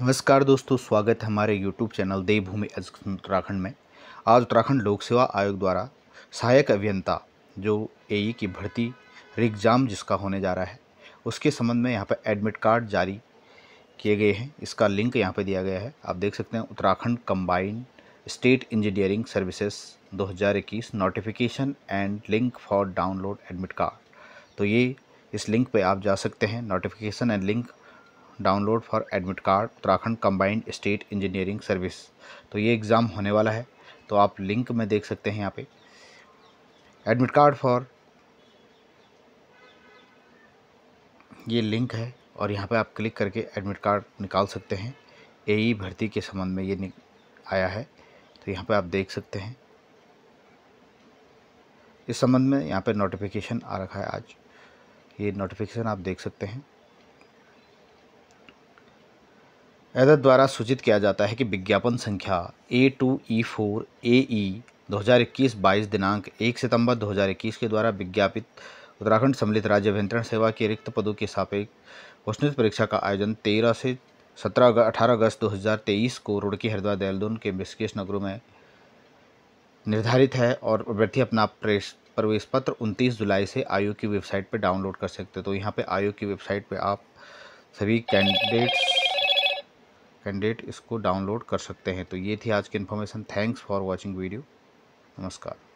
नमस्कार दोस्तों स्वागत है हमारे यूट्यूब चैनल देवभूमि उत्तराखंड में आज उत्तराखंड लोक सेवा आयोग द्वारा सहायक अभियंता जो ए e की भर्ती रिग्जाम जिसका होने जा रहा है उसके संबंध में यहाँ पर एडमिट कार्ड जारी किए गए हैं इसका लिंक यहाँ पर दिया गया है आप देख सकते हैं Uttarakhand combined state engineering services 2021 notification and link for download admit card तो ये इस लिंक पे आप जा सकते हैं notification and link download for admit card Uttarakhand combined state engineering service तो ये एग्ज़ाम होने वाला है तो आप लिंक में देख सकते हैं यहाँ पे एडमिट कार्ड फॉर ये लिंक है और यहाँ पे आप क्लिक करके एडमिट कार्ड निकाल सकते हैं ए भर्ती के संबंध में ये आया है तो यहाँ पे आप देख सकते हैं इस संबंध में यहाँ पे नोटिफिकेशन आ रखा है आज ये नोटिफिकेशन आप देख सकते हैं एदत द्वारा सूचित किया जाता है कि विज्ञापन संख्या ए टू ई फोर ए ई दो हज़ार इक्कीस बाईस दिनांक एक सितंबर इक्कीस के द्वारा विज्ञापित उत्तराखंड सम्मिलित राज्य अभियंत्रण सेवा के रिक्त पदों के सापेक्ष घोषणित परीक्षा का आयोजन तेरह से सत्रह अठारह अगस्त दो हज़ार तेईस को रुड़की हरिद्वार देहरादून के विशेष नगरों में निर्धारित है और अभ्यर्थी अपना प्रेस प्रवेश पत्र उनतीस जुलाई से आयोग की वेबसाइट पर डाउनलोड कर सकते हैं तो यहाँ पर आयोग की वेबसाइट पर आप सभी कैंडिडेट्स कैंडिडेट इसको डाउनलोड कर सकते हैं तो ये थी आज की information thanks for watching video नमस्कार